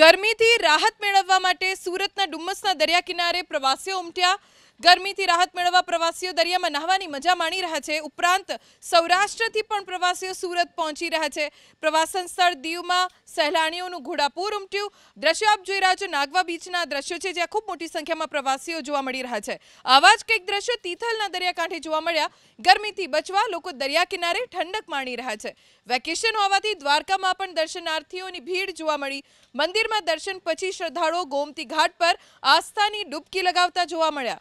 गर्मी थी राहत मेल મેળવવા માટે સુરતના ડુમ્મસના દરિયા કિનારે પ્રવાસીઓ ઉમટ્યા ગરમીથી રાહત મેળવવા પ્રવાસીઓ દરિયામાં નહાવાની મજા માણી રહ્યા છે ઉપરાંત સૌરાષ્ટ્રથી પણ પ્રવાસીઓ સુરત પહોંચી રહ્યા છે પ્રવાસન સ્થળ દીવમાં સહેલાણીઓનું ઘોડાપૂર ઉમટ્યું દ્રશ્યો આપ જોઈ રહ્યા છો નાગવા બીચના દ્રશ્યો છે જ્યાં ખૂબ મોટી સંખ્યામાં પ્રવાસીઓ જોવા મળી રહ્યા છે આવા જ કંઈક દ્રશ્યો તિથલના દરિયાકાંઠે જોવા મળ્યા ગરમીથી બચવા લોકો દરિયા કિનારે ઠંડક માણી રહ્યા છે વેકેશન હોવાથી દ્વારકામાં પણ દર્શનાર્થીઓની ભીડ જોવા મળી મંદિરમાં દર્શન પછી શ્રદ્ધાળુઓ गोमती घाट पर आस्था की डुबकी लगवाता जवाया